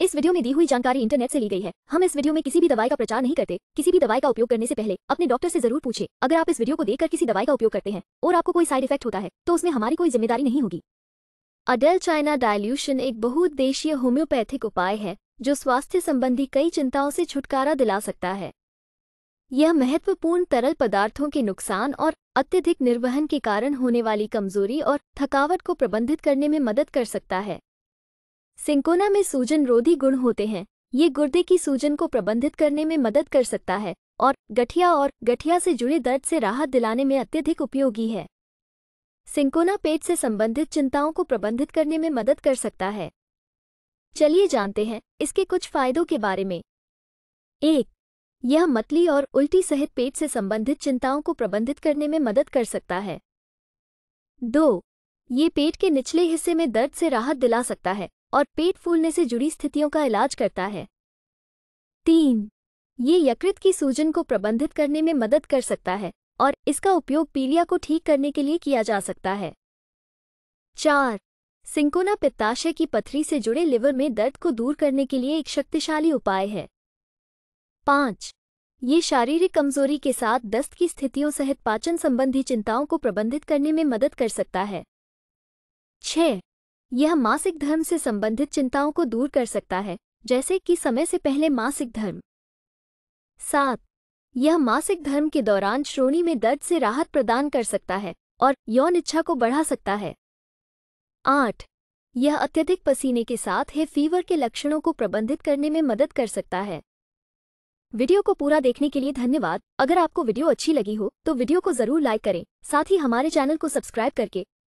इस वीडियो में दी हुई जानकारी इंटरनेट से ली गई है हम इस वीडियो में किसी भी दवाई का प्रचार नहीं करते किसी भी दवाई का उपयोग करने से पहले अपने डॉक्टर से जरूर पूछे अगर आप इस वीडियो को देखकर किसी दवाई का उपयोग करते हैं और आपको कोई साइड इफेक्ट होता है तो उसमें हमारी कोई जिम्मेदारी नहीं होगी अडल चाइना डायल्यूशन एक बहुउद्देशीय होम्योपैथिक उपाय है जो स्वास्थ्य संबंधी कई चिंताओं से छुटकारा दिला सकता है यह महत्वपूर्ण तरल पदार्थों के नुकसान और अत्यधिक निर्वहन के कारण होने वाली कमजोरी और थकावट को प्रबंधित करने में मदद कर सकता है सिंकोना में सूजन रोधी गुण होते हैं ये गुर्दे की सूजन को प्रबंधित करने में मदद कर सकता है और गठिया और गठिया से जुड़े दर्द से राहत दिलाने में अत्यधिक उपयोगी है सिंकोना पेट से संबंधित चिंताओं को प्रबंधित करने में मदद कर सकता है चलिए जानते हैं इसके कुछ फायदों के बारे में एक यह मतली और उल्टी सहित पेट से संबंधित चिंताओं को प्रबंधित करने में मदद कर सकता है दो ये पेट के निचले हिस्से में दर्द से राहत दिला सकता है और पेट फूलने से जुड़ी स्थितियों का इलाज करता है तीन ये यकृत की सूजन को प्रबंधित करने में मदद कर सकता है और इसका उपयोग पीलिया को ठीक करने के लिए किया जा सकता है चार सिंकोना पित्ताशय की पथरी से जुड़े लिवर में दर्द को दूर करने के लिए एक शक्तिशाली उपाय है पाँच ये शारीरिक कमजोरी के साथ दस्त की स्थितियों सहित पाचन संबंधी चिंताओं को प्रबंधित करने में मदद कर सकता है छह यह मासिक धर्म से संबंधित चिंताओं को दूर कर सकता है जैसे कि समय से पहले मासिक धर्म सात यह मासिक धर्म के दौरान श्रोणी में दर्द से राहत प्रदान कर सकता है और यौन इच्छा को बढ़ा सकता है आठ यह अत्यधिक पसीने के साथ है फीवर के लक्षणों को प्रबंधित करने में मदद कर सकता है वीडियो को पूरा देखने के लिए धन्यवाद अगर आपको वीडियो अच्छी लगी हो तो वीडियो को जरूर लाइक करें साथ ही हमारे चैनल को सब्सक्राइब करके